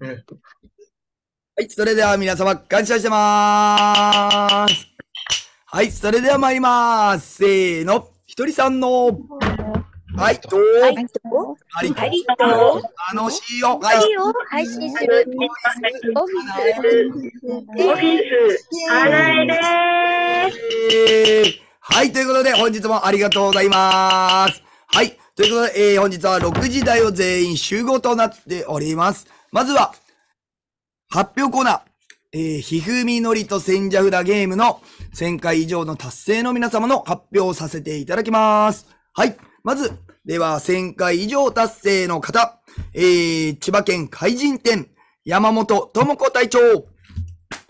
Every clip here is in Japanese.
はい、それでは皆様、感謝してまーす。はい、それでは参りまーす。せーの、ひとりさんの、はい、と、はい、と、ありと、楽しいを配信する、オフィス、オフィス、洗いです。はい、ということで、本日もありがとうございます。はい、ということで、えー、本日は6時台を全員集合となっております。まずは、発表コーナー。えー、ひふみのりと千者札ゲームの1000回以上の達成の皆様の発表をさせていただきます。はい。まず、では、1000回以上達成の方、えー、千葉県海人店、山本智子隊長、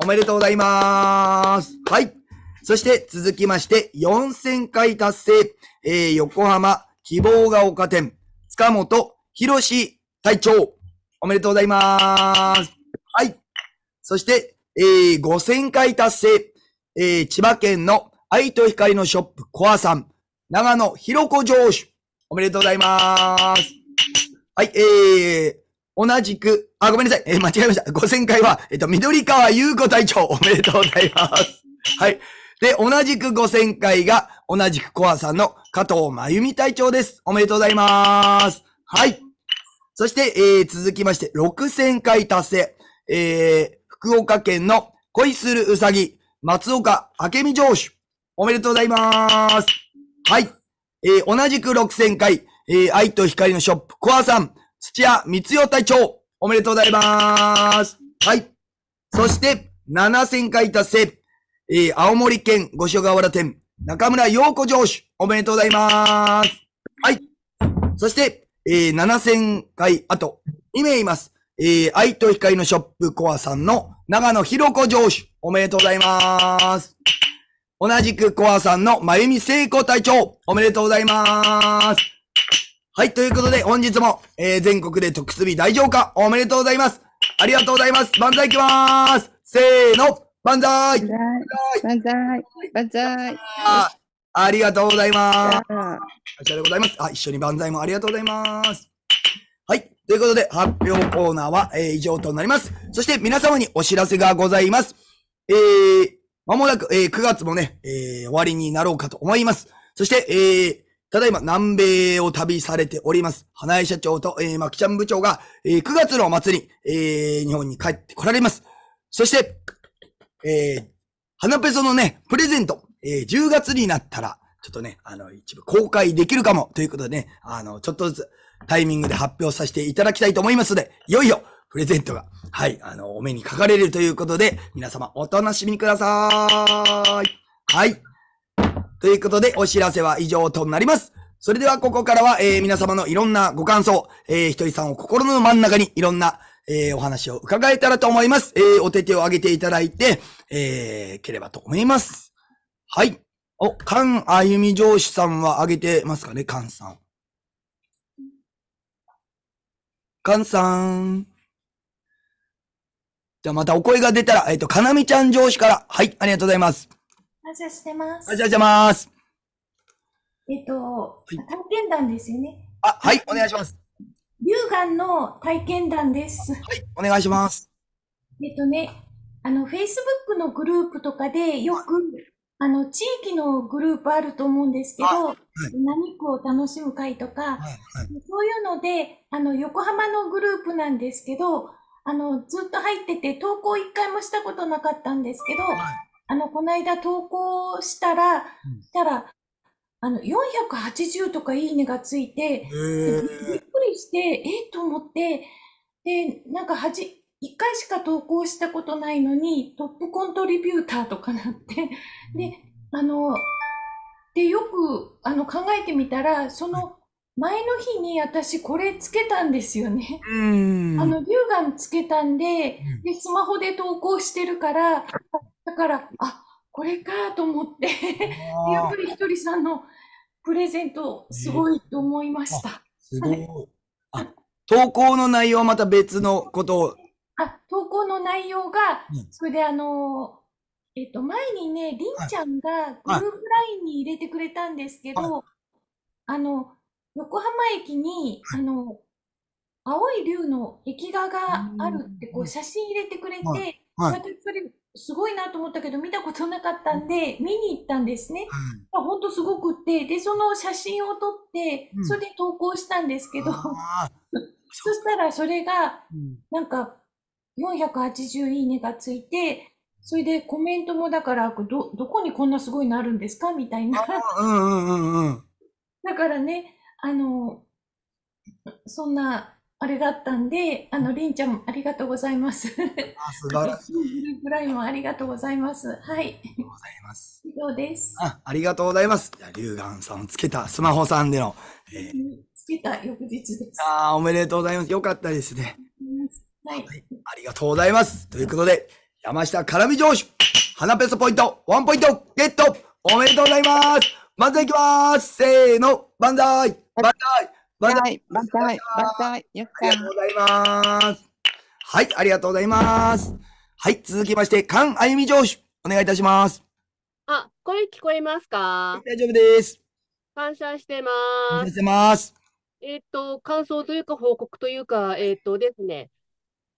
おめでとうございます。はい。そして、続きまして、4000回達成、えー、横浜希望が丘店、塚本博士隊長、おめでとうございます。はい。そして、えー、5000回達成、えー、千葉県の愛と光のショップコアさん、長野ひろこ城主、おめでとうございます。はい、えー、同じく、あ、ごめんなさい。えー、間違えました。5000回は、えっ、ー、と、緑川優子隊長、おめでとうございます。はい。で、同じく5000回が、同じくコアさんの加藤真由美隊長です。おめでとうございます。はい。そして、えー、続きまして、6000回達成。えー、福岡県の恋するうさぎ、松岡明美城主。おめでとうございます。はい。えー、同じく6000回、えー、愛と光のショップ、コアさん、土屋光代隊長。おめでとうございます。はい。そして、7000回達成。えー、青森県五所川原店、中村陽子城主。おめでとうございます。はい。そして、えー、7000回、あと2名います。えー、愛と光のショップコアさんの長野ひろこ上司、おめでとうございます。同じくコアさんのまゆみ聖子隊長、おめでとうございます。はい、ということで本日も、えー、全国で特す日大夫か、おめでとうございます。ありがとうございます。万歳いきまーす。せーの、万歳万歳万歳万歳ありがとうございます。あちらでございます。あ、一緒に万歳もありがとうございます。はい。ということで、発表コーナーは、えー、以上となります。そして皆様にお知らせがございます。えー、まもなく、えー、9月もね、えー、終わりになろうかと思います。そして、えー、ただいま南米を旅されております。花江社長と、えー、まきちゃん部長が、えー、9月のお祭り、えー、日本に帰ってこられます。そして、えー、花ペソのね、プレゼント、えー、10月になったら、ちょっとね、あの、一部公開できるかもということでね、あの、ちょっとずつタイミングで発表させていただきたいと思いますので、いよいよ、プレゼントが、はい、あの、お目にかかれるということで、皆様お楽しみください。はい。ということで、お知らせは以上となります。それではここからは、えー、皆様のいろんなご感想、えー、ひとりさんを心の真ん中にいろんな、えー、お話を伺えたらと思います。えー、お手手を挙げていただいて、えー、ければと思います。はい。お、菅あゆみ上司さんは上げてますかね、菅さん。菅さん。じゃあまたお声が出たら、えっ、ー、と、かなみちゃん上司から。はい、ありがとうございます。感謝してます。感謝してます。えっと、はい、体験談ですよね。あ、はい、お願いします。乳がんの体験談です。はい、お願いします。えっとね、あの、Facebook のグループとかでよく、あの、地域のグループあると思うんですけど、はい、何区を楽しむ会とか、はいはい、そういうので、あの、横浜のグループなんですけど、あの、ずっと入ってて、投稿一回もしたことなかったんですけど、はい、あの、この間投稿したら、したら、あの、480とかいいねがついて、びっくりして、えと思って、で、なんかはじ、一回しか投稿したことないのに、トップコントリビューターとかなって、で、あの、で、よく、あの、考えてみたら、その、前の日に私これつけたんですよね。あの、乳がんつけたんで、で、スマホで投稿してるから、だから、あ、これかと思ってやっぱりひとりさんのプレゼント、すごいと思いました。えー、すごい。あ、投稿の内容また別のことをあ、投稿の内容が、それであの、えっと、前にね、りんちゃんがグループラインに入れてくれたんですけど、あの、横浜駅に、あの、青い竜の壁画があるって、こう、写真入れてくれて、それすごいなと思ったけど、見たことなかったんで、見に行ったんですね。は本当すごくって、で、その写真を撮って、それで投稿したんですけど、そしたらそれが、なんか、480いいねがついて、それでコメントもだから、ど、どこにこんなすごいのあるんですかみたいな。うんうんうんうん。だからね、あの、そんな、あれだったんで、あの、りんちゃんもありがとうございます。あ、素晴らしい。ブライもありがとうございます。はい。ありがとうございます。以上です。あ、ありがとうございます。じゃ龍眼さんつけたスマホさんでの、えー、つけた翌日です。ああ、おめでとうございます。よかったですね。はい、ありがとうございます。ということで、山下からみ上手、花ペソポイント、ワンポイント、ゲットおめでとうございます万歳いきますせーの万歳万歳万歳万歳万歳ありがとうございますはい、ありがとうございます。はい、続きまして、菅あゆみ上司、お願いいたします。あ、声聞こえますか大丈夫です。感謝してます。感謝してます。えっ、ー、と、感想というか報告というか、えっ、ー、とですね、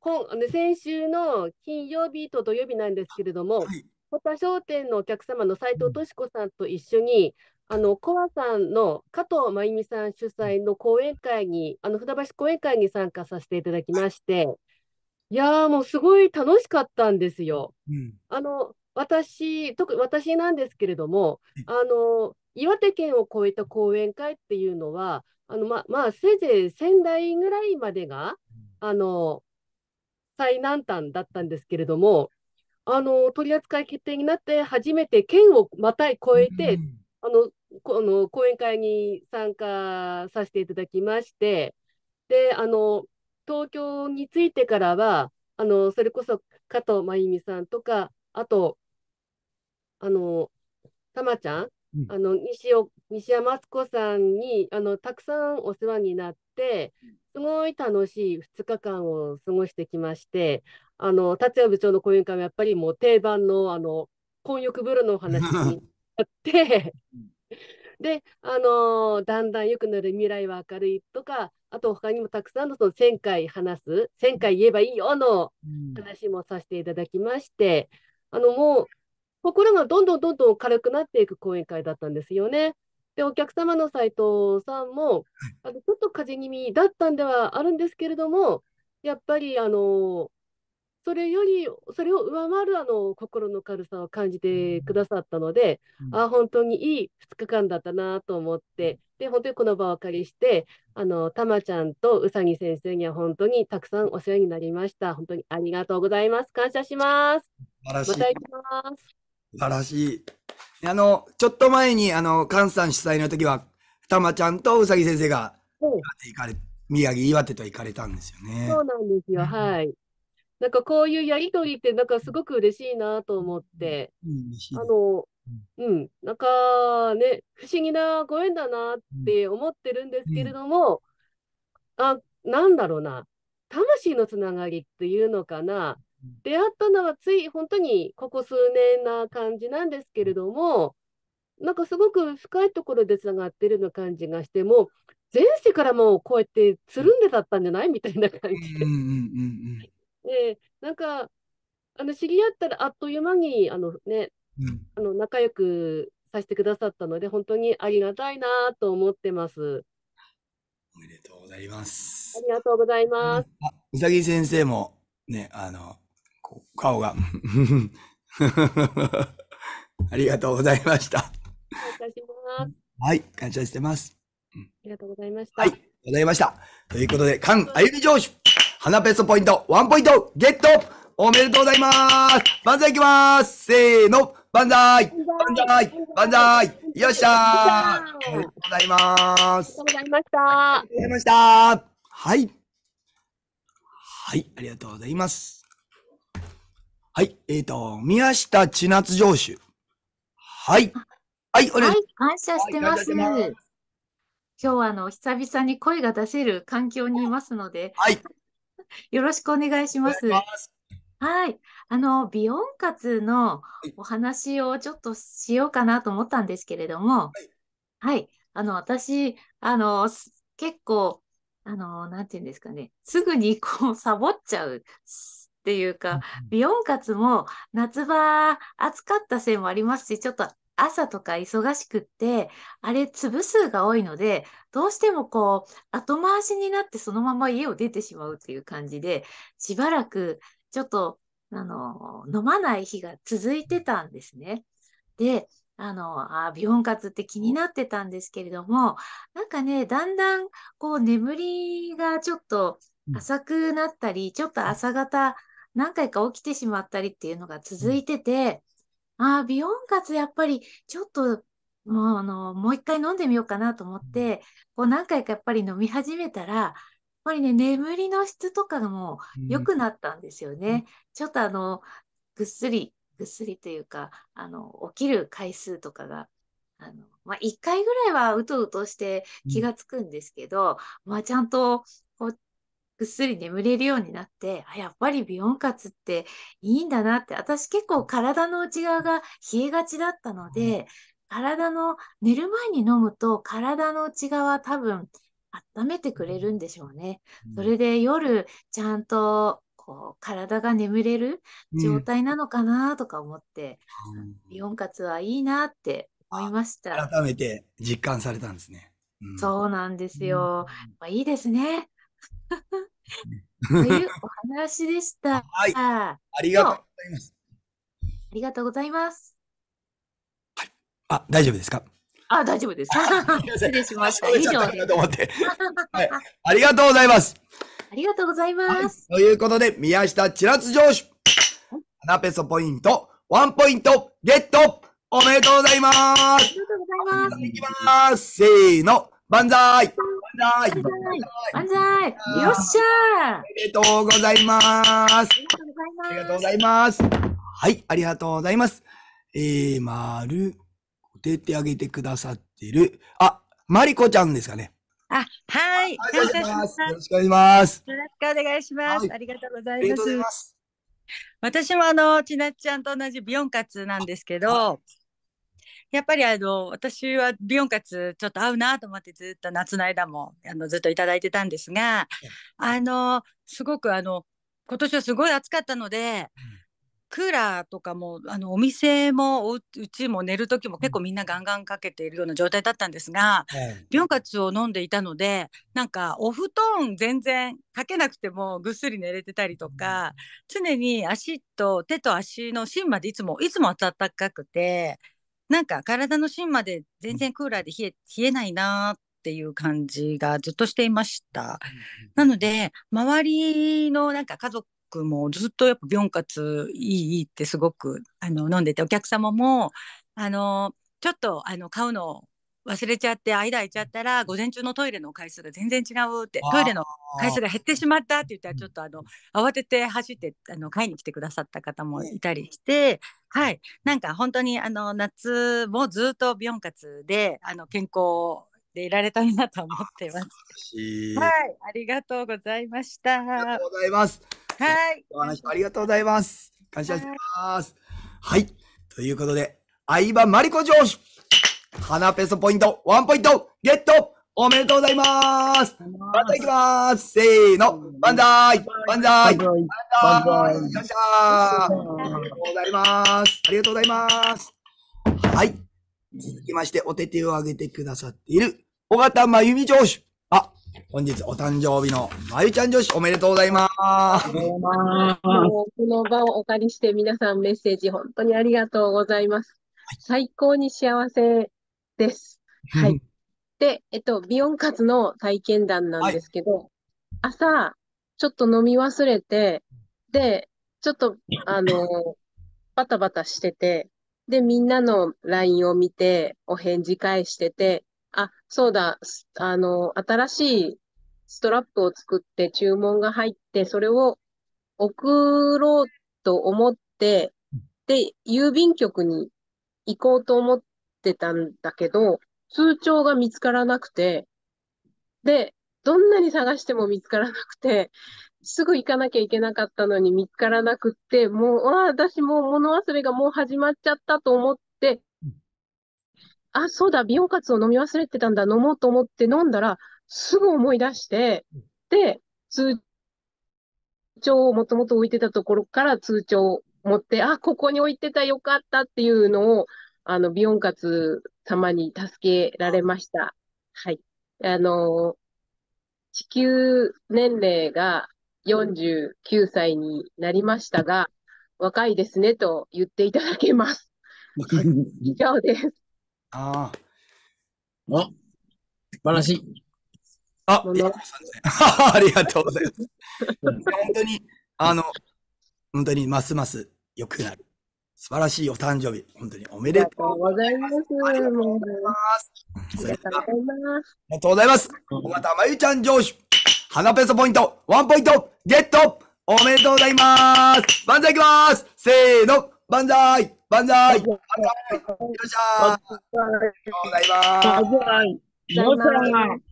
今先週の金曜日と土曜日なんですけれども、堀田、い、商店のお客様の斉藤敏子さんと一緒に、あのコアさんの加藤真由美さん主催の講演会に、あの船橋講演会に参加させていただきまして、いやー、もうすごい楽しかったんですよ。うん、あの私、特に私なんですけれども、あの岩手県を越えた講演会っていうのは、あのままあ、せいぜい仙台ぐらいまでが、あの最南端だったんですけれども、あの取扱決定になって初めて県をまたい越えて、うん、あのこの講演会に参加させていただきまして、であの東京に着いてからは、あのそれこそ加藤真由美さんとか、あと、あのたまちゃん、うん、あの西尾西山敦子さんにあのたくさんお世話になって、すごい楽しい2日間を過ごしてきまして、あの達也部長の講演会はやっぱりもう定番のあの混浴風呂のお話になって、で、あのだんだん良くなる未来は明るいとか、あと他にもたくさんのその1000回話す、1000回言えばいいよの話もさせていただきまして、あのもう心がどんどんどんどん軽くなっていく講演会だったんですよね。で、お客様の斎藤さんも、あのちょっと風邪気味だったんではあるんですけれども、やっぱりあのそれより、それを上回るあの心の軽さを感じてくださったので、うん、あ本当にいい2日間だったなと思って、で、本当にこの場をお借りして、あの、たまちゃんとうさぎ先生には本当にたくさんお世話になりました。本当にありがとうございます。感謝します。また行きます。晴らしい。あの、ちょっと前に、あの、菅さん主催の時は、たまちゃんとうさぎ先生が、行かれ、宮城、岩手と行かれたんですよね。そうなんですよ、はい。なんかこういうやりとりって、なんかすごく嬉しいなと思って、あの、うん、なんかね、不思議なご縁だなって思ってるんですけれども、うん、あ、なんだろうな、魂のつながりっていうのかな、出会ったのはつい本当にここ数年な感じなんですけれども、なんかすごく深いところでつながってるの感じがしても、前世からもうこうやってつるんでだったんじゃないみたいな感じで。なんかあの知り合ったらあっという間にあの、ね、うん、あの仲良くさせてくださったので、本当にありがたいなと思ってます。おめでとうございます。ありがとうございます。うさぎ先生もね、あの、顔が。ありがとうございました。感謝します。はい、感謝してます。ありがとうございました。はい、ございました。ということで、菅あゆみ上手、花ペストポイント、ワンポイント、ゲットおめでとうございます万歳いきますせーの万歳万歳万歳よっしゃーおめでとうございますありがとうございましたありがとうございましたはい。はい、ありがとうございます。はい。えっ、ー、と、宮下千夏城主。はい。はい、お願いします。感謝してます。はい、今日はあの、久々に声が出せる環境にいますので、はい。よろしくお願いします。いますはい。あの、美音活のお話をちょっとしようかなと思ったんですけれども、はい、はい。あの、私、あの、結構、あの、なんていうんですかね、すぐにこう、サボっちゃうっていうか、ンカツも夏場暑かったせいもありますし、ちょっと朝とか忙しくって、あれ、粒数が多いので、どうしてもこう、後回しになってそのまま家を出てしまうっていう感じで、しばらくちょっと、あの、飲まない日が続いてたんですね。で、あの、あ、ンカツって気になってたんですけれども、なんかね、だんだん、こう、眠りがちょっと浅くなったり、ちょっと朝方何回か起きてしまったりっていうのが続いてて、うん、ああ、美カ活やっぱりちょっともうあの、もう一回飲んでみようかなと思って、こう何回かやっぱり飲み始めたら、やっぱりね、眠りの質とかも良くなったんですよね。うん、ちょっとあの、ぐっすり、ぐっすりというか、あの、起きる回数とかが、あの、まあ、一回ぐらいはうとうとして気がつくんですけど、うん、まあ、ちゃんとぐっすり眠れるようになってあやっぱり美容活っていいんだなって私結構体の内側が冷えがちだったので、体の寝る前に飲むと体の内側多分温めてくれるんでしょうね。それで夜ちゃんとこう体が眠れる状態なのかなとか思って、うん、ンカツ活はいいなって思いました。改めて実感されたんですね。うん、そうなんですよ。うん、まあ、いいですね。というお話でした。はい。ありがとうございます。ありがとうございます。はい。あ、大丈夫ですかあ、大丈夫です。失礼しました。以上です。はい。ありがとうございます。ありがとうございます。はい、ということで、宮下千夏上司、花ペソポイント、ワンポイント、ゲットおめでとうございますありがとうございますいきますせーの万歳万歳万歳よっしゃありがとうございますありがとうございますはい、ありがとうございます。えー、まる、出てあげてくださってる。あ、まりこちゃんですかね。あ、はい。よろしくお願いします。よろしくお願いします。よろしくお願いします。ありがとうございます。私もあの、ちなっちゃんと同じビヨンカツなんですけど、やっぱりあの私はビヨンカツちょっと合うなと思ってずっと夏の間もあのずっと頂いてたんですが、あのすごくあの今年はすごい暑かったので、クーラーとかもあのお店もおうちも寝る時も結構みんなガンガンかけているような状態だったんですが、うん、ビヨンカツを飲んでいたのでなんかお布団全然かけなくてもぐっすり寝れてたりとか、うん、常に足と手と足の芯までいつもいつも暖かくてなんか体の芯まで全然クーラーで冷え冷えないなっていう感じがずっとしていました。なので周りのなんか家族もずっとやっぱビョンカツいいいいってすごくあの飲んでてお客様もあのちょっとあの買うの忘れちゃって間空いちゃったら午前中のトイレの回数が全然違うってトイレの回数が減ってしまったって言ったらちょっとあの慌てて走ってあの買いに来てくださった方もいたりして。はい、なんか本当にあの夏もずっとビヨンカツであの健康でいられたなと思ってます。はい、ありがとうございました。ありがとうございます。はい、お話ありがとうございます。感謝します。はい、はい、ということで、相葉真理子上司。花ペソポイント、ワンポイント、ゲットおめでとうございますまた行きますせーの万歳万歳万歳よっしゃありがとうございますありがとうございますはい。続きまして、お手手を挙げてくださっている、小形真由美上司。あ、本日お誕生日の真由ちゃん上司、おめでとうございます。この場をお借りして皆さんメッセージ本当にありがとうございます。最高に幸せです。はい。で、えっと、ビヨンカツの体験談なんですけど、はい、朝、ちょっと飲み忘れて、で、ちょっと、あの、バタバタしてて、で、みんなの LINE を見て、お返事返してて、あ、そうだ、あの、新しいストラップを作って注文が入って、それを送ろうと思って、で、郵便局に行こうと思っってたんだけど、通帳が見つからなくて、で、どんなに探しても見つからなくて、すぐ行かなきゃいけなかったのに見つからなくって、もう、あ私もう物忘れがもう始まっちゃったと思って、あ、そうだ、美容活を飲み忘れてたんだ、飲もうと思って飲んだら、すぐ思い出して、で、通帳をもともと置いてたところから通帳を持って、あ、ここに置いてたよかったっていうのをあの、ビヨンカツ様に助けられました。はい。あの、地球年齢が49歳になりましたが、若いですねと言っていただけます。以上です。ああ。お、素晴らしい。あ、ありがとうございます。本当に、あの、本当にますますよくなる。素晴らしいお誕生日、本当におめでとうございます。ありがとうございます。ありがとうございます。ありがとうございます。ゆちゃん上司、花ペソポイント、ワンポイント、ゲットおめでとうございます。万歳いきますせーの、万歳万歳万っしゃいありがとうございます。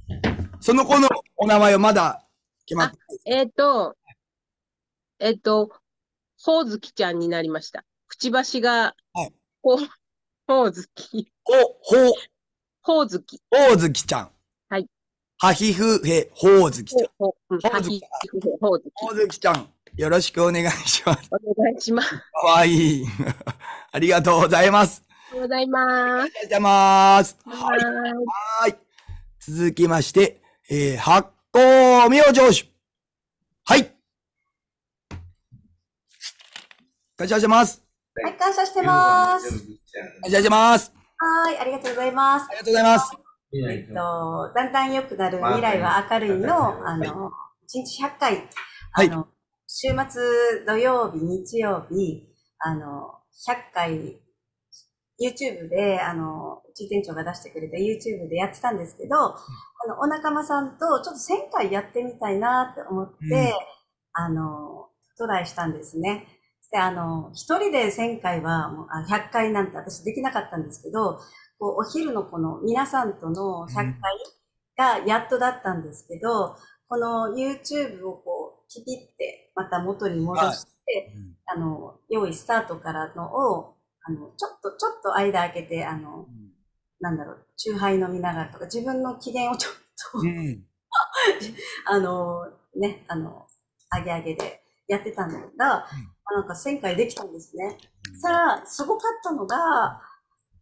その子のお名前はまだ決まってえっ、ー、と、えっ、ー、と、ほおずきちゃんになりました。くちばしが、はいほ、ほうずき。ほ、ほ、ほうずき。ほうずきちゃん。はい。はひふへ、ほうずきちゃん。ほうずき。ほうずきちゃん。よろしくお願いします。お願いします。かわいい。ありがとうございます。ありがとうございます。ありがとうございます。はい。はい。続きまして、えー、発酵明星酒。はい。感謝します。はい、感謝してます。感謝してます。はい、ありがとうございます。ありがとうございます。えっと、だんだん良くなる未来は明るいの、あの、1日100回、あの、はい、週末土曜日、日曜日、あの、100回、YouTube で、あの、うち店長が出してくれた YouTube でやってたんですけど、あの、お仲間さんとちょっと1000回やってみたいなって思って、うん、あの、トライしたんですね。で、あの、一人で1000回は、もうあ100回なんて私できなかったんですけど、こう、お昼のこの皆さんとの100回がやっとだったんですけど、うん、この YouTube をこう、切りって、また元に戻して、はい、あの、用意スタートからのを、あの、ちょっと、ちょっと間空けて、あの、うん、なんだろう、チューハイ飲みながらとか、自分の機嫌をちょっと、うん、あの、ね、あの、あげあげでやってたんだけど、なんか1回できたんですね。さあ、すごかったのが、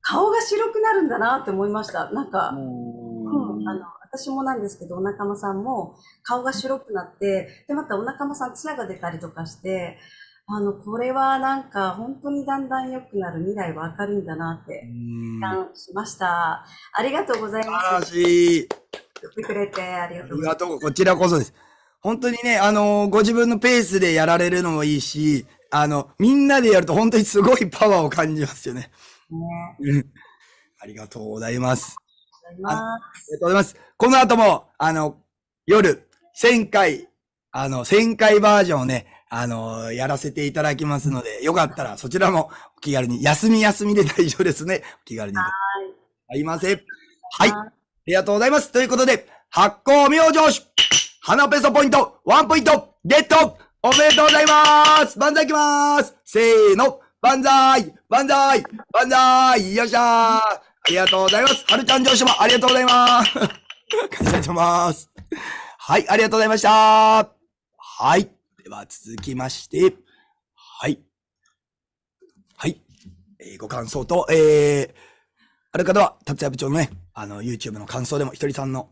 顔が白くなるんだなって思いました。なんか、うん、あの、私もなんですけど、お仲間さんも顔が白くなって、で、またお仲間さん、ツヤが出たりとかして、あの、これはなんか本当にだんだん良くなる未来は明るいんだなって、感しました。ありがとうございます。素晴らしい。言ってくれてありがとうございます。こちらこそです。本当にね、あのー、ご自分のペースでやられるのもいいし、あの、みんなでやると本当にすごいパワーを感じますよね。ねありがとうございます。ありがとうございます。この後も、あの、夜、1000回、あの、1000回バージョンをね、あの、やらせていただきますので、よかったらそちらもお気軽に、休み休みで大丈夫ですね。お気軽に。はい。りません。はい。ありがとうございます。ということで、発酵明星、花ペソポイント、ワンポイント、ゲットおめでとうございます万歳いきますせーの万歳万歳万歳よっしゃーありがとうございますはるちゃん上司もありがとうございます感謝してます。はい、ありがとうございました。はい。では続きまして、はい。はい。えー、ご感想と、えー、ある方は、達也部長のね、あの、YouTube の感想でも、ひとりさんの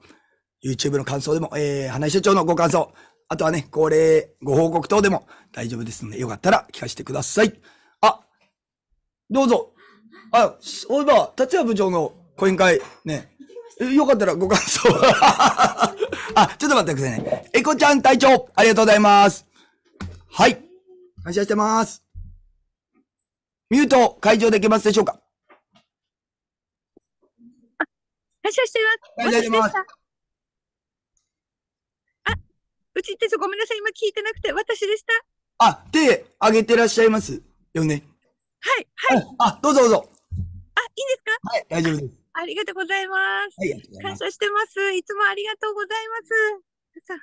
YouTube の感想でも、えー、花井社長のご感想、あとはね、恒例ご報告等でも大丈夫ですので、よかったら聞かせてください。あ、どうぞ。あ、そういえば、達也部長の講演会、ね、よかったらご感想 あ、ちょっと待ってくださいね。エコちゃん隊長、ありがとうございます。はい。感謝してます。ミュート解除できますでしょうか感謝してます。感謝してます。うちってごめんなさい、今聞いてなくて、私でした。あ、手挙げてらっしゃいますよね。はい、はい。あ、どうぞどうぞ。あ、いいんですかはい、大丈夫ですあ。ありがとうございます。はい、感謝してます。いつもありがとうございます。さ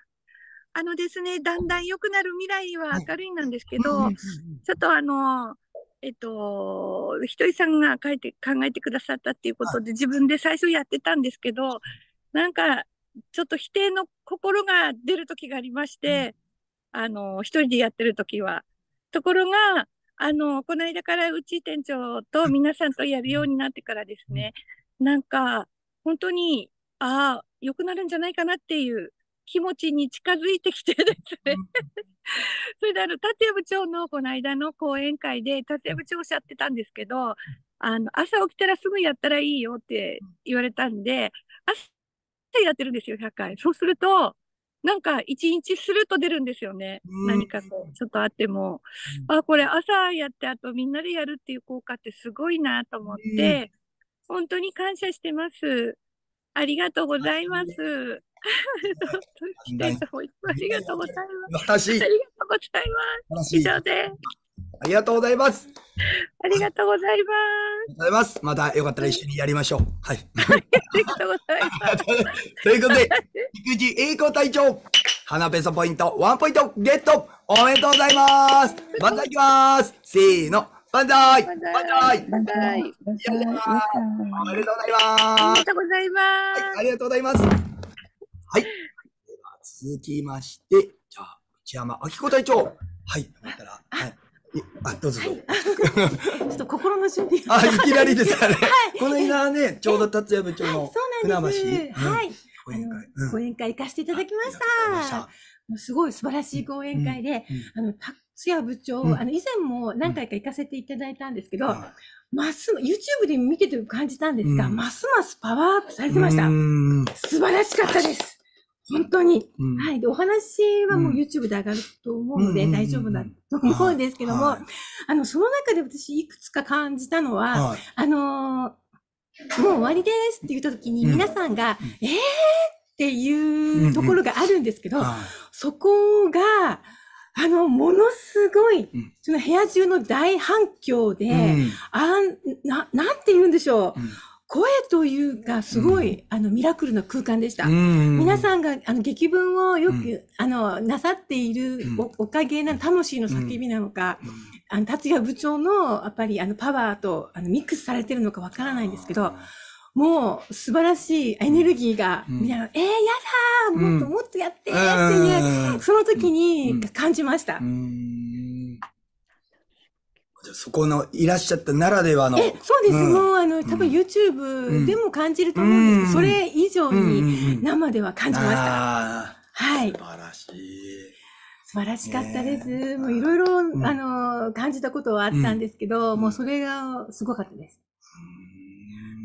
あ、あのですね、だんだん良くなる未来は明るいなんですけど、はい、ちょっとあの、えっと、ひとりさんが書いて考えてくださったっていうことで、自分で最初やってたんですけど、なんかちょっと否定の心が出る時がありまして、うん、あの、一人でやってる時は。ところが、あの、この間からうち店長と皆さんとやるようになってからですね、なんか、本当に、ああ、良くなるんじゃないかなっていう気持ちに近づいてきてですね それであの、立山部長のこの間の講演会で、立山部長おっしゃってたんですけど、あの、朝起きたらすぐやったらいいよって言われたんで、回やってるんですよ、100回。そうすると、なんか一日すると出るんですよね。何かこう、ちょっとあっても。あ、これ朝やってあとみんなでやるっていう効果ってすごいなと思って、本当に感謝してます。ありがとうございます。ありがとうございます。ありがとうございます。以上です。ありがとうございます。ありがとうございます。ございます。またよかったら一緒にやりましょう。はい。ありがとうございます。ということで、菊池栄子隊長、花ペソポイント、ワンポイントゲット、おめでとうございます。万歳いきます。せーの。万歳万歳万歳おめでとうございます。おめでとうございます。ありがとうございます。はい。では続きまして、じゃあ、内山明子隊長。はい。よかったら、はい。あ、どうぞ。はい、ちょっと心の準備あ、いきなりですかね。はい、この間ね、ちょうど達也部長の船橋。はい。講演会、講演会行かせていただきました。すごい素晴らしい講演会で、うんうん、あの、達也部長、うん、あの、以前も何回か行かせていただいたんですけど、ます、YouTube で見てて感じたんですが、ますますパワーアップされてました。素晴らしかったです。本当に。うん、はい。で、お話はもう YouTube で上がると思うので、大丈夫だと思うんですけども、はい、あの、その中で私いくつか感じたのは、はい、あのー、もう終わりですって言った時に皆さんが、ええー、っていうところがあるんですけど、そこが、あの、ものすごい、その部屋中の大反響で、うん、あん、な、なんて言うんでしょう。うん声というか、すごい、うん、あの、ミラクルな空間でした。うん、皆さんが、あの、劇文をよく、うん、あの、なさっているおかげな、魂の叫びなのか、あの、達也部長の、やっぱり、あの、パワーと、あの、ミックスされてるのかわからないんですけど、もう素晴らしいエネルギーが、うんな、えー、やだもっともっとやってっていう、うん、その時に感じました。うんそこのいらっしゃったならではの。え、そうです。うん、もう、あの、多分 YouTube でも感じると思うんですけど、うん、それ以上に生では感じました。はい。素晴らしい。素晴らしかったです。ね、もういろいろ、うん、あの、感じたことはあったんですけど、もうそれがすごかったです。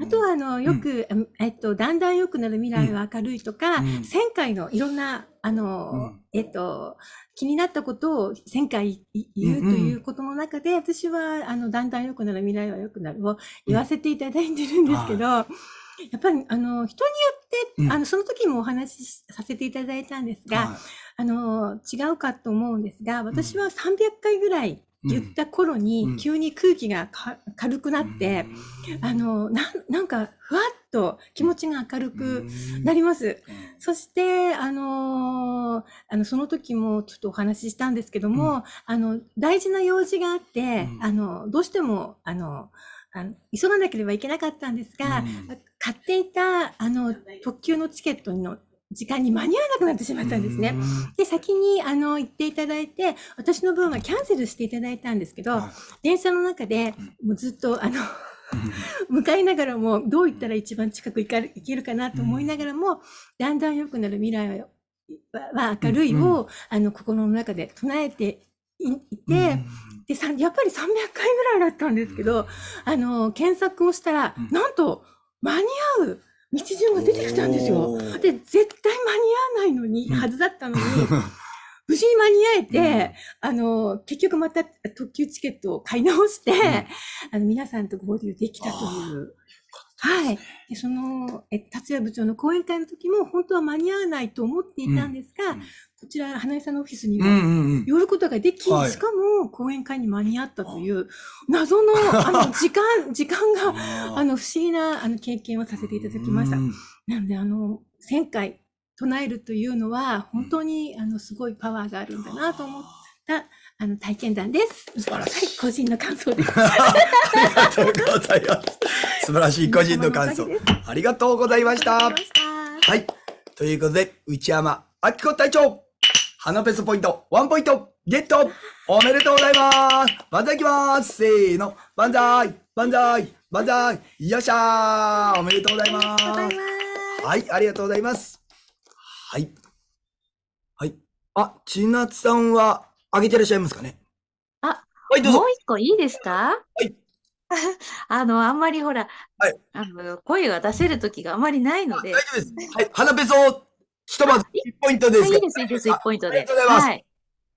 あとは、あの、よく、えっと、だんだん良くなる未来は明るいとか、1000回のいろんなあの、うん、えっ、と、気になったことを1000回言うということの中で、うんうん、私は、あの、だんだん良くなる、未来は良くなるを言わせていただいてるんですけど、うん、やっぱり、あの、人によって、あの、その時もお話しさせていただいたんですが、あの、違うかと思うんですが、私は300回ぐらい、言った頃に、急に空気が軽くなって、あのな、なんか、ふわっと気持ちが明るくなります。そして、あのー、あの、その時もちょっとお話ししたんですけども、あの、大事な用事があって、あの、どうしても、あの、あの急がなければいけなかったんですが、買っていた、あの、特急のチケットの時間に間に合わなくなってしまったんですね。で、先に、あの、行っていただいて、私の分はキャンセルしていただいたんですけど、電車の中で、もうずっと、あの、向かいながらも、どう行ったら一番近く行か行けるかなと思いながらも、だんだん良くなる未来は明るいを、あの、心の中で唱えていて、で、やっぱり300回ぐらいだったんですけど、あの、検索をしたら、なんと、間に合う道順が出てきたんですよ。で、絶対間に合わないのに、はずだったのに、無事に間に合えて、うん、あの、結局また特急チケットを買い直して、うん、あの、皆さんと合流できたという。はい。で、その、え、達也部長の講演会の時も、本当は間に合わないと思っていたんですが、うん、こちら、花江さんのオフィスにも寄ることができ、うんうんうん、しかも、講演会に間に合ったという、謎の、あの、時間、時間が、あの、不思議な、あの、経験をさせていただきました。なので、あの、前回、唱えるというのは、本当に、あの、すごいパワーがあるんだなと思ったあの、体験談です。素晴らしい。はい、個人の感想です。ありがとうございます。素晴らしい個人の感想。ありがとうございました。はい。ということで、内山明子隊長、花ペスポイント、ワンポイント、ゲットおめでとうございます万歳いきますせーの万歳万歳万歳よっしゃーおめでとうございますはい、ありがとうございます。はい。はい。あ、千夏さんはあげてらっしゃいますかねあ、はい、どうぞ。もう一個いいですかはい。あの、あんまりほら、はい、あの声が出せる時があまりないので。大丈夫です。はい。鼻そソ、ひとまず1ポイントです。いいです、いいです、1ポイントで。ありがとうございます。はい。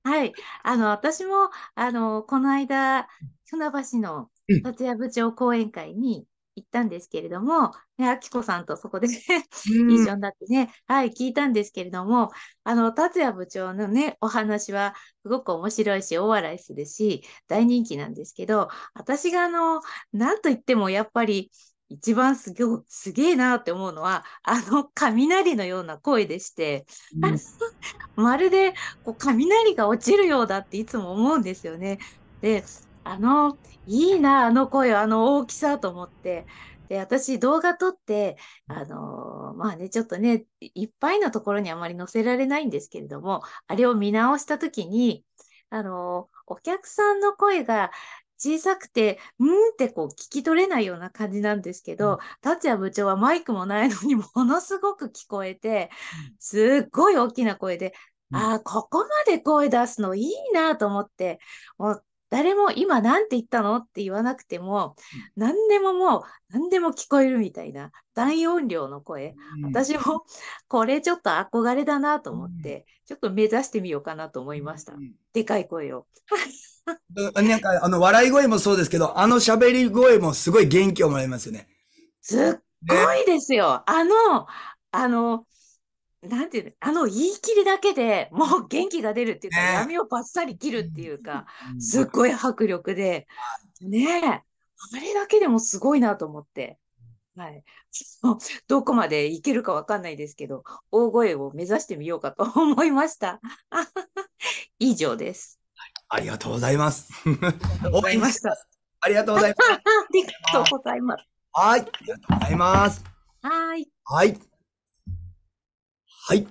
はい。あの、私も、あの、この間、船橋の立屋部長講演会に、行ったんですけれども、ね、あきこさんとそこで、ね、一緒になってね、はい、聞いたんですけれども、あの、達也部長のね、お話はすごく面白いし、大笑いするし、大人気なんですけど、私があの、なんと言ってもやっぱり、一番すげすげえなって思うのは、あの雷のような声でして、うん、まるでこう雷が落ちるようだっていつも思うんですよね。で、あの、いいな、あの声、あの大きさと思って。で、私動画撮って、あのー、まあね、ちょっとね、いっぱいのところにあまり載せられないんですけれども、あれを見直したときに、あのー、お客さんの声が小さくて、うんってこう聞き取れないような感じなんですけど、達也部長はマイクもないのにものすごく聞こえて、すっごい大きな声で、ああ、ここまで声出すのいいなと思って、もう誰も今何て言ったのって言わなくても、何でももう何でも聞こえるみたいな大音量の声、私も これちょっと憧れだなと思って、ちょっと目指してみようかなと思いました、でかい声を なんかあの笑い声もそうですけどあの喋り声もすごい元気をもらいますよねすっごいですよ、ね、あのあのなんていうあの言い切りだけでもう元気が出るっていうか、ね、闇をばっさり切るっていうか、すっごい迫力で、ねえ、あれだけでもすごいなと思って、はい、どこまでいけるかわかんないですけど、大声を目指してみようかと 思いました。以上です。ありがとうございます。応援ました。ありがとうございます。ありがとうございます。はい、ありがとうございます。はい。はい。はい。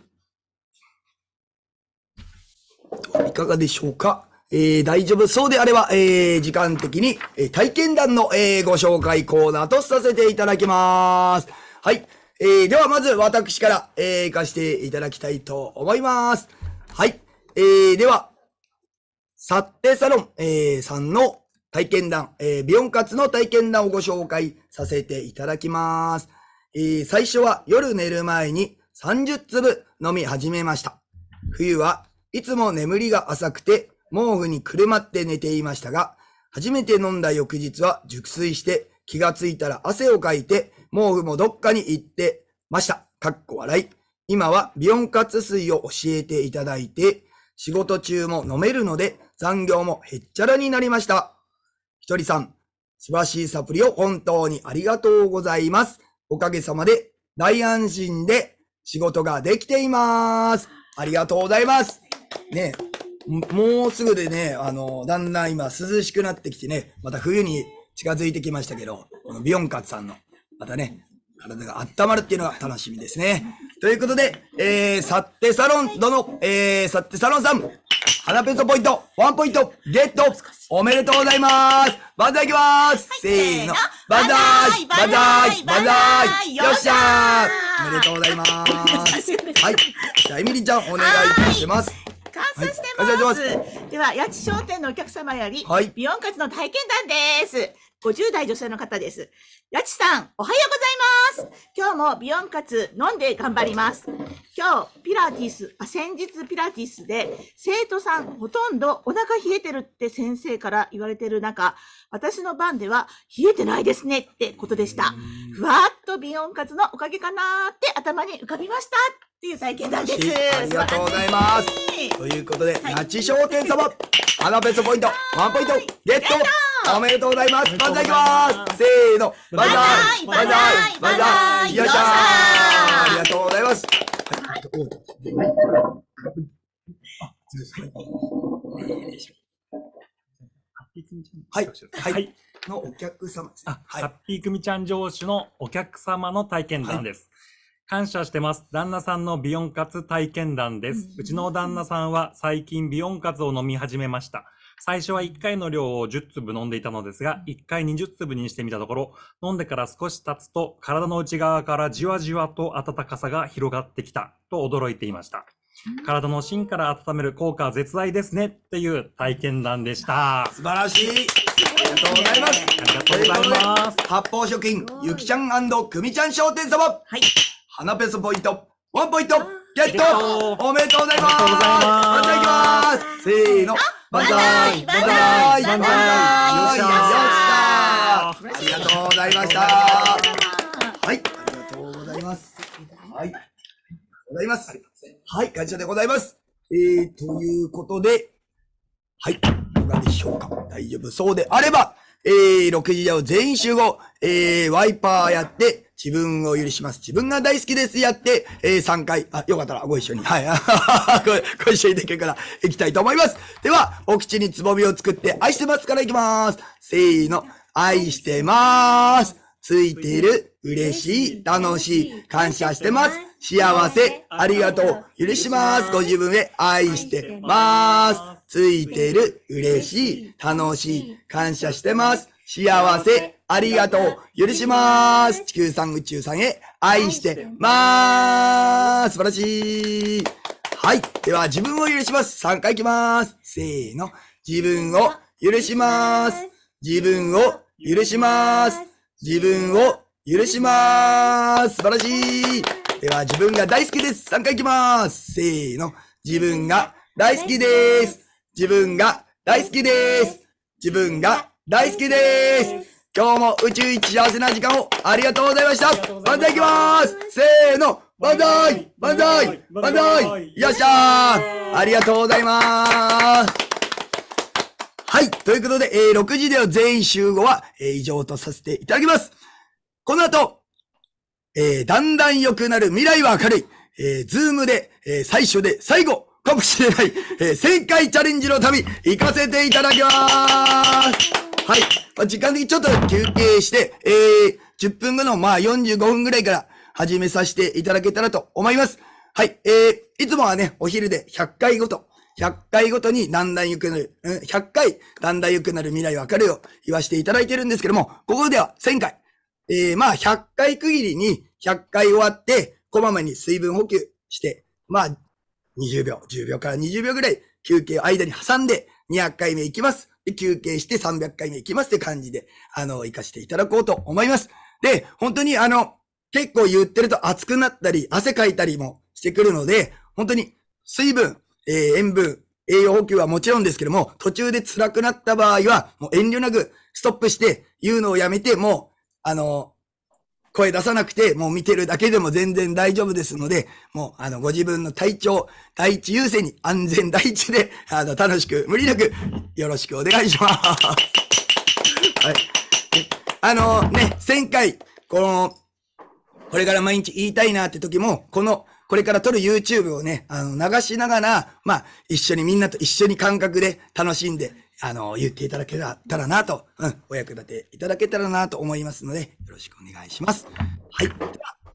いかがでしょうかえー、大丈夫そうであれば、えー、時間的に、えー、体験談の、えー、ご紹介コーナーとさせていただきます。はい。えー、ではまず私から、えー、行かせていただきたいと思います。はい。えー、では、サッテサロン、えー、さんの体験談、えー、ビヨンカツの体験談をご紹介させていただきます。えー、最初は夜寝る前に30粒飲み始めました。冬はいつも眠りが浅くて毛布にくるまって寝ていましたが、初めて飲んだ翌日は熟睡して気がついたら汗をかいて毛布もどっかに行ってました。かっこ笑い。今はビオン活水を教えていただいて、仕事中も飲めるので残業もへっちゃらになりました。ひとりさん、素晴らしいサプリを本当にありがとうございます。おかげさまで大安心で仕事ができています。ありがとうございます。ね、もうすぐでね、あの、だんだん今涼しくなってきてね、また冬に近づいてきましたけど、このビヨンカツさんの、またね、体が温まるっていうのが楽しみですね。ということで、えー、サッテサロン、どの、えー、サッテサロンさん、ナペソポイント、ワンポイント、ゲットおめでとうございますバザイ行きますせーのバ万イバンザイよっしゃーおめでとうございますはい。じゃあ、エミリちゃん、お願いします。感謝してます。では、八千商店のお客様より、ビヨンカツの体験談です。50代女性の方です。やちさん、おはようございます。今日も美容活飲んで頑張ります。今日、ピラティス、あ先日ピラティスで、生徒さんほとんどお腹冷えてるって先生から言われてる中、私の番では冷えてないですねってことでした。ふわっと美容活のおかげかなって頭に浮かびましたっていう体験談です。ありがとうございます。ということで、はい、ナチ商店様、アナベストポイント、ワンポイント、ゲットおめでとうございます。万歳いきます。せーの。万歳万歳万歳よっしゃーありがとうございます。はい。はい。のお客様ですね。はい。ハッピー組ちゃん上司のお客様の体験談です。感謝してます。旦那さんの美容活体験談です。うちの旦那さんは最近美容活を飲み始めました。最初は1回の量を10粒飲んでいたのですが、1回20粒にしてみたところ、飲んでから少し経つと、体の内側からじわじわと暖かさが広がってきたと驚いていました。体の芯から温める効果は絶大ですねっていう体験談でした。素晴らしい。ありがとうございます。ありがとうございます。発泡食品、ゆきちゃんくみちゃん商店様。はい。花ペソポイント、ワンポイント、ゲットおめでとうございます。また行きます。せーの。万歳万歳万歳よっしゃよっしゃありがとうございましたはい、ありがとうございます。はい。ございます。はい、感謝でございます。えー、ということで、はい、いかがでしょうか。大丈夫そうであれば、えー、6時台を全員集合、えー、ワイパーやって、自分を許します。自分が大好きです。やって、えー、3回。あ、よかったらご一緒に。はい。ごご一緒にできるから行きたいと思います。では、お口につぼみを作って愛してますから行きます。せーの。愛してます。ついている。嬉しい。楽しい。感謝してます。幸せ。ありがとう。許します。ご自分へ愛してます。ついてる。嬉しい。楽しい。感謝してます。幸せ。ありがとう。許しまーす。地球さん、宇宙さんへ愛してまーす。素晴らしい。はい。では、自分を許します。3回いきます。せーの。自分を許しまーす。自分を許しまーす。自分を許しまーす。素晴らしい。では、自分が大好きです。3回いきます。せーの。自分が大好きです。自分が大好きです。自分が大好きです。今日も宇宙一幸せな時間をありがとうございました万歳行きますせーのババイイ。バ万歳万イよっしゃーありがとうございますはい。ということで、えー、6時では全員集合は、えー、以上とさせていただきます。この後、えー、だんだん良くなる未来は明るい、えー、ズームで、えー、最初で最後、かもしれない、えー、1000回チャレンジの旅、行かせていただきますはい。時間的にちょっと休憩して、えー、10分後の、まあ、45分ぐらいから始めさせていただけたらと思います。はい。えー、いつもはね、お昼で100回ごと、100回ごとにだんだん良くなる、うん、100回だんだん良くなる未来わかるよ、言わせていただいてるんですけども、ここでは1000回。えー、まあ、100回区切りに100回終わって、こまめに水分補給して、まあ、20秒、10秒から20秒ぐらい休憩を間に挟んで200回目いきます。で、休憩して300回目行きますって感じで、あの、行かせていただこうと思います。で、本当にあの、結構言ってると暑くなったり、汗かいたりもしてくるので、本当に水分、えー、塩分、栄養補給はもちろんですけども、途中で辛くなった場合は、もう遠慮なくストップして、言うのをやめて、もう、あの、声出さなくて、もう見てるだけでも全然大丈夫ですので、もう、あの、ご自分の体調、第一優先に安全第一で、あの、楽しく、無理なく、よろしくお願いします。はい。あのー、ね、1000回、この、これから毎日言いたいなって時も、この、これから撮る YouTube をね、あの、流しながら、まあ、一緒にみんなと一緒に感覚で楽しんであの、言っていただけたらなと、うん、お役立ていただけたらなと思いますので、よろしくお願いします。はい。では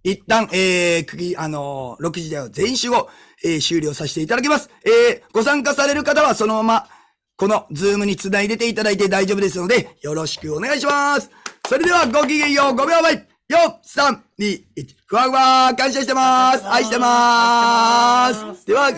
一旦、えー、くぎ、あのー、6時台を全集を、えー、終了させていただきます。えー、ご参加される方はそのまま、このズームに繋いでていただいて大丈夫ですので、よろしくお願いします。それではごきげんよう5秒前 !4、3、2、1、ふわふわ感謝してます愛してますでは、